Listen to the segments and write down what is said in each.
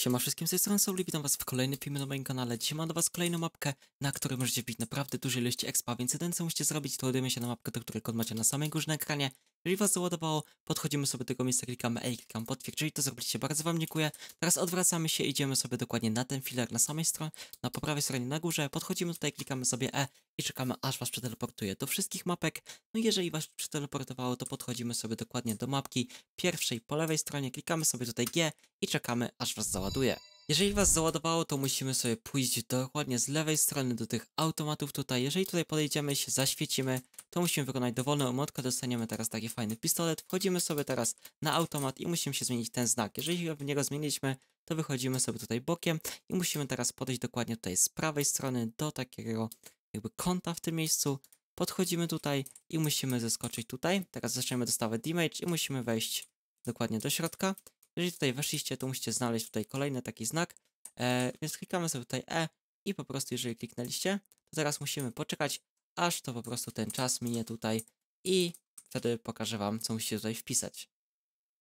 Siema wszystkim, z tej strony Soul witam was w kolejnym filmie na moim kanale. Dzisiaj mam do was kolejną mapkę, na której możecie wbić naprawdę dużej ilości expa, więc jeden co musicie zrobić, to udajemy się na mapkę, do której kod macie na samej górze na ekranie. Jeżeli was załadowało, podchodzimy sobie do tego miejsca, klikamy E i klikamy potwierdź. Jeżeli to zrobiliście, bardzo wam dziękuję. Teraz odwracamy się, idziemy sobie dokładnie na ten filar na samej stronie, na po prawej stronie na górze. Podchodzimy tutaj, klikamy sobie E i czekamy aż was przeteleportuje do wszystkich mapek. No i jeżeli was przeteleportowało, to podchodzimy sobie dokładnie do mapki pierwszej po lewej stronie, klikamy sobie tutaj G i czekamy aż was załaduje. Jeżeli was załadowało, to musimy sobie pójść dokładnie z lewej strony do tych automatów tutaj. Jeżeli tutaj podejdziemy się, zaświecimy, to musimy wykonać dowolną emotkę, dostaniemy teraz taki fajny pistolet, wchodzimy sobie teraz na automat i musimy się zmienić ten znak. Jeżeli w niego zmieniliśmy, to wychodzimy sobie tutaj bokiem i musimy teraz podejść dokładnie tutaj z prawej strony do takiego jakby kąta w tym miejscu. Podchodzimy tutaj i musimy zeskoczyć tutaj. Teraz zaczniemy dostawę damage i musimy wejść dokładnie do środka. Jeżeli tutaj weszliście, to musicie znaleźć tutaj kolejny taki znak, e, więc klikamy sobie tutaj E i po prostu jeżeli kliknęliście, to teraz musimy poczekać aż to po prostu ten czas minie tutaj i wtedy pokażę Wam, co musicie tutaj wpisać.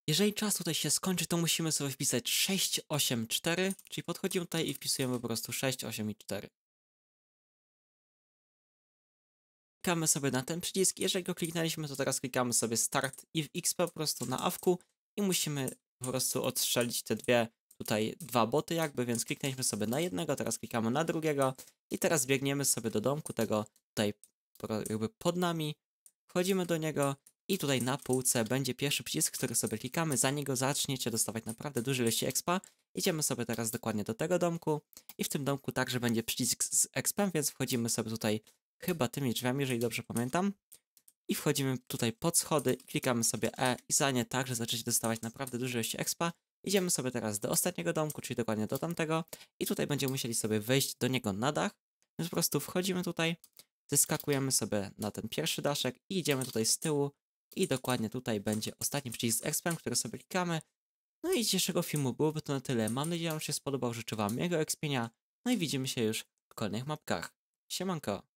Jeżeli czas tutaj się skończy, to musimy sobie wpisać 6, 8, 4, czyli podchodzimy tutaj i wpisujemy po prostu 6, 8 i 4. Klikamy sobie na ten przycisk, jeżeli go kliknęliśmy, to teraz klikamy sobie Start i w XP po prostu na awku i musimy po prostu odstrzelić te dwie tutaj dwa boty jakby, więc kliknęliśmy sobie na jednego, teraz klikamy na drugiego i teraz biegniemy sobie do domku tego tutaj jakby pod nami, wchodzimy do niego i tutaj na półce będzie pierwszy przycisk, który sobie klikamy, za niego zaczniecie dostawać naprawdę duży ilości expa. Idziemy sobie teraz dokładnie do tego domku i w tym domku także będzie przycisk z expem, więc wchodzimy sobie tutaj chyba tymi drzwiami, jeżeli dobrze pamiętam. I wchodzimy tutaj pod schody, klikamy sobie E i za nie także zaczniecie dostawać naprawdę duży ilości expa. Idziemy sobie teraz do ostatniego domku, czyli dokładnie do tamtego i tutaj będziemy musieli sobie wejść do niego na dach, więc po prostu wchodzimy tutaj, wyskakujemy sobie na ten pierwszy daszek i idziemy tutaj z tyłu i dokładnie tutaj będzie ostatni przycisk z expem, który sobie klikamy. No i dzisiejszego filmu byłoby to na tyle. Mam nadzieję, że się spodobał. Życzę Wam jego expienia. No i widzimy się już w kolejnych mapkach. Siemanko!